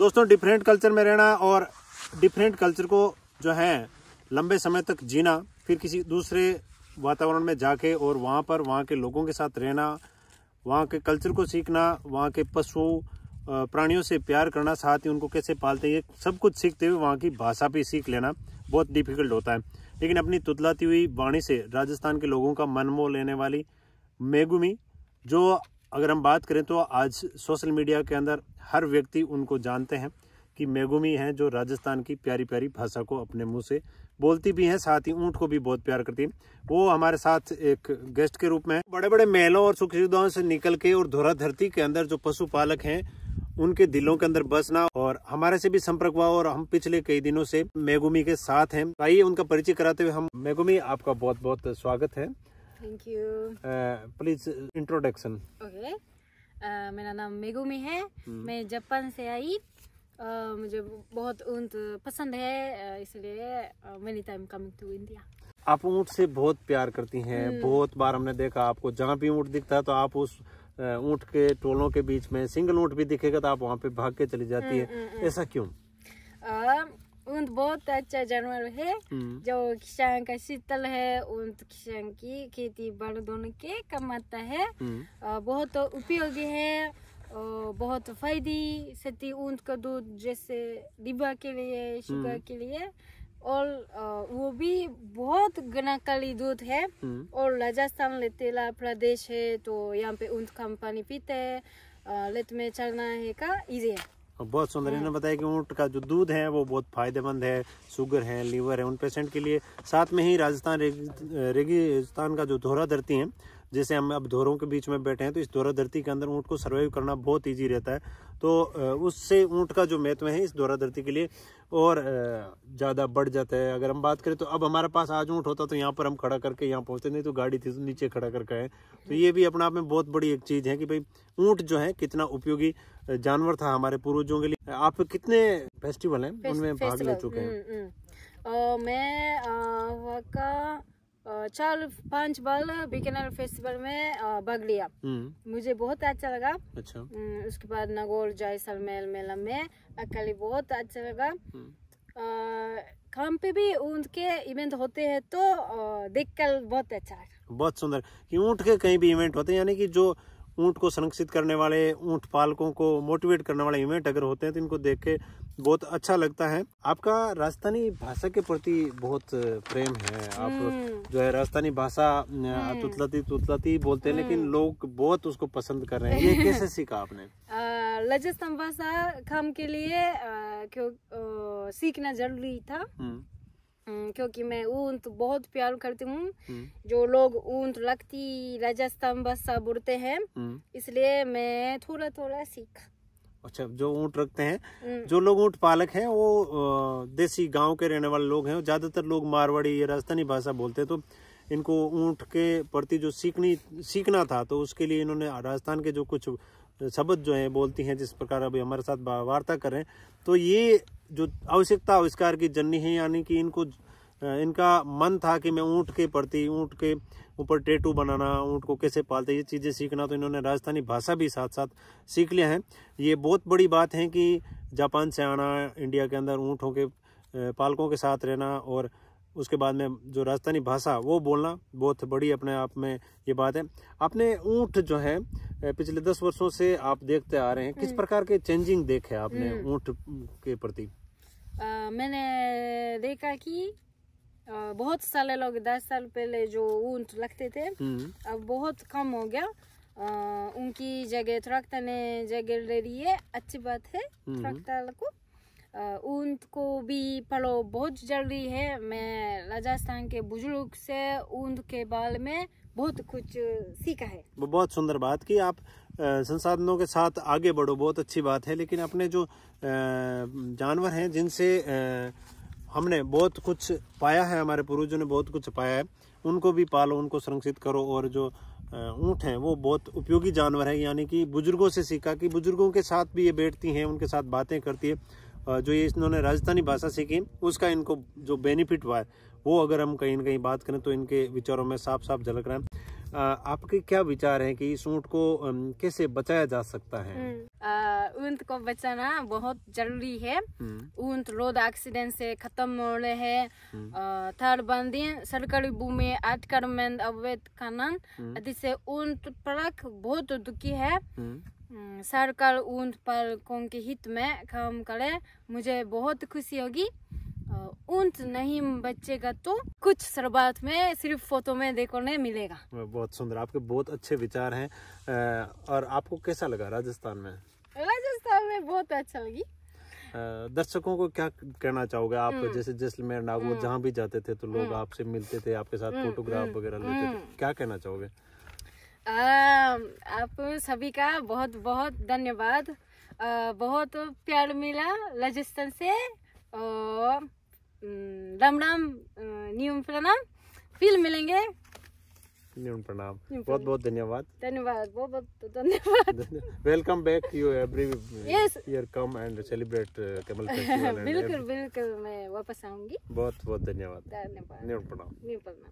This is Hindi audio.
दोस्तों डिफरेंट कल्चर में रहना और डिफरेंट कल्चर को जो है लंबे समय तक जीना फिर किसी दूसरे वातावरण में जाके और वहाँ पर वहाँ के लोगों के साथ रहना वहाँ के कल्चर को सीखना वहाँ के पशु प्राणियों से प्यार करना साथ ही उनको कैसे पालते हैं सब कुछ सीखते हुए वहाँ की भाषा भी सीख लेना बहुत डिफिकल्ट होता है लेकिन अपनी तुतलाती हुई वाणी से राजस्थान के लोगों का मन मोह लेने वाली मेगुमी जो अगर हम बात करें तो आज सोशल मीडिया के अंदर हर व्यक्ति उनको जानते हैं कि मेगुमी हैं जो राजस्थान की प्यारी प्यारी भाषा को अपने मुंह से बोलती भी हैं साथ ही ऊँट को भी बहुत प्यार करती हैं वो हमारे साथ एक गेस्ट के रूप में बड़े बड़े महलों और सुख सुविधाओं से निकल के और धोरा धरती के अंदर जो पशुपालक हैं उनके दिलों के अंदर बसना और हमारे से भी संपर्क हुआ और हम पिछले कई दिनों से मेगुमी के साथ हैं आइए उनका परिचय कराते हुए हम मेगुमी आपका बहुत बहुत स्वागत है thank you please introduction okay मेरा नाम मेगुमी है hmm. मैं जापान से आई uh, मुझे बहुत ऊंट पसंद है uh, इसलिए many time coming to India आप ऊँट से बहुत प्यार करती हैं hmm. बहुत बार हमने देखा आपको जहाँ भी ऊँट दिखता है तो आप उस uh, ऊँट के टोलों के बीच में सिंगल ऊँट भी दिखेगा तो आप वहाँ पे भाग के चली जाती hmm, है hmm, hmm. ऐसा क्यों uh, ऊंट बहुत अच्छा जानवर है हम्म। जो किसान का शीतल है ऊंट किसान की खेती बड़ दोनों के कमाता है हम्म। बहुत उपयोगी है बहुत फायदी सती ऊंट का दूध जैसे डिब्बा के लिए शुगर हम्म। के लिए और वो भी बहुत गनाकाली दूध है और राजस्थान लेतेला प्रदेश है तो यहाँ पे ऊंट कंपनी पीते है लेट में चलना है का इजी है और बहुत सुंदर इन्होंने बताया कि ऊँट का जो दूध है वो बहुत फायदेमंद है शुगर है लीवर है उन पेशेंट के लिए साथ में ही राजस्थान रेगिस्तान का जो धोरा धरती है जैसे हम अब धोरों के बीच में बैठे हैं तो इस धोरा धरती के अंदर ऊँट को सर्वाइव करना बहुत ईजी रहता है तो उससे ऊँट का जो महत्व है इस धोरा धरती के लिए और ज़्यादा बढ़ जाता है अगर हम बात करें तो अब हमारे पास आज ऊँट होता तो यहाँ पर हम खड़ा करके यहाँ पहुँचते नहीं तो गाड़ी थी तो नीचे खड़ा करके आए तो ये भी अपने आप में बहुत बड़ी एक चीज़ है कि भाई ऊँट जो है कितना उपयोगी जानवर था हमारे पूर्वजों के लिए आप कितने फेस्टिवल हैं उनमें भाग ले चुके हैं हम्म, हम्म। मैं का चार पांच बार बीकानेर फेस्टिवल में भाग लिया हम्म। मुझे बहुत अच्छा लगा अच्छा हम्म, उसके बाद नगोर जैसलमेर मेला में अकेले बहुत अच्छा लगा हम्म। काम पे भी के इवेंट होते हैं तो देखकर बहुत अच्छा बहुत सुंदर ऊँट के कहीं भी इवेंट होते हैं यानी कि जो ऊँट को संरक्षित करने वाले ऊँट पालकों को मोटिवेट करने वाले इवेंट अगर होते हैं तो इनको देख के बहुत अच्छा लगता है आपका राजस्थानी भाषा के प्रति बहुत प्रेम है आप हम्म। जो है राजस्थानी भाषा हम्म। तुतलाती तुतलाती बोलते हैं लेकिन हम्म। लोग बहुत उसको पसंद कर रहे हैं ये कैसे सीखा आपने राजस्थान भाषा काम के लिए क्यों सीखना जरूरी था हम्म, क्योंकि मैं ऊंट बहुत प्यार करती हूँ हम्म। जो लोग ऊंट लगती राजस्थान बस उड़ते है हम्म। इसलिए मैं थोड़ा थोड़ा सीख अच्छा जो ऊँट रखते हैं जो लोग ऊँट पालक हैं वो देसी गांव के रहने वाले लोग हैं ज्यादातर लोग मारवाड़ी या राजस्थानी भाषा बोलते हैं तो इनको ऊँट के प्रति जो सीखनी सीखना था तो उसके लिए इन्होंने राजस्थान के जो कुछ शब्द जो हैं बोलती हैं जिस प्रकार अभी हमारे साथ वार्ता करें तो ये जो आवश्यकता आविष्कार की जननी है यानी कि इनको इनका मन था कि मैं ऊँट के प्रति ऊँट के ऊपर टेटू बनाना ऊँट को कैसे पालते ये चीज़ें सीखना तो इन्होंने राजस्थानी भाषा भी साथ साथ सीख लिया है ये बहुत बड़ी बात है कि जापान से आना इंडिया के अंदर ऊँटों के पालकों के साथ रहना और उसके बाद में जो राजस्थानी भाषा वो बोलना बहुत बड़ी अपने आप में ये बात है आपने ऊँट जो है पिछले दस वर्षों से आप देखते आ रहे हैं किस हम्म। प्रकार के चेंजिंग देखे आपने हम्म। ऊँट के प्रति मैंने देखा कि बहुत साल लोग दस साल पहले जो ऊँट लगते थे हम्म। अब बहुत कम हो गया आ, उनकी जगह ट्रैक्टर ने जगह ले रही है अच्छी बात है ट्रैक्टर को ऊंट को भी पढ़ो बहुत जरूरी है मैं राजस्थान के बुजुर्ग से ऊंट के बाल में बहुत कुछ सीखा है बहुत सुंदर बात की आप संसाधनों के साथ आगे बढ़ो बहुत अच्छी बात है लेकिन अपने जो जानवर हैं जिनसे हमने बहुत कुछ पाया है हमारे पूर्वजों ने बहुत कुछ पाया है उनको भी पालो उनको संरक्षित करो और जो ऊँट हैं वो बहुत उपयोगी जानवर है यानी कि बुजुर्गों से सीखा कि बुजुर्गों के साथ भी ये बैठती हैं उनके साथ बातें करती है जो ये इन्होंने राजस्थानी भाषा सीखी उसका इनको जो बेनिफिट हुआ है वो अगर हम कहीं ना कहीं बात करें तो इनके विचारों में साफ साफ झलक रहा है आपके क्या विचार हैं कि इस ऊँट को कैसे बचाया जा सकता है हम्म, ऊँट को बचाना बहुत जरूरी है हम्म। ऊँट रोड एक्सीडेंट से खत्म हो रहे है हम्म। थर्ड बंदी सरकारी भूमि आठ में अवैध खनन जिससे ऊँट पड़क बहुत दुखी है हम्म, सर्कल ऊंट पर के हित में काम करे मुझे बहुत खुशी होगी ऊंट नहीं बचेगा तो कुछ शुरुआत में सिर्फ फोटो में देखो नहीं मिलेगा बहुत सुंदर आपके बहुत अच्छे विचार हैं और आपको कैसा लगा राजस्थान में राजस्थान में बहुत अच्छा लगी दर्शकों को क्या कहना चाहोगे आप हम्म। जैसे जैसलमेर नागौर हम्म। जहाँ भी जाते थे तो लोग आपसे मिलते थे आपके साथ फोटोग्राफ वगैरह लेते थे क्या कहना चाहोगे आप सभी का बहुत बहुत धन्यवाद बहुत प्यार मिला राजस्थान से और राम राम न्यूम प्रणाम फिर मिलेंगे नियम प्रणाम बहुत बहुत धन्यवाद धन्यवाद बहुत बहुत धन्यवाद welcome back you every year come and celebrate Kamal बिल्कुल बिल्कुल मैं वापस आऊंगी बहुत बहुत धन्यवाद धन्यवाद नियम प्रणाम नियम प्रणाम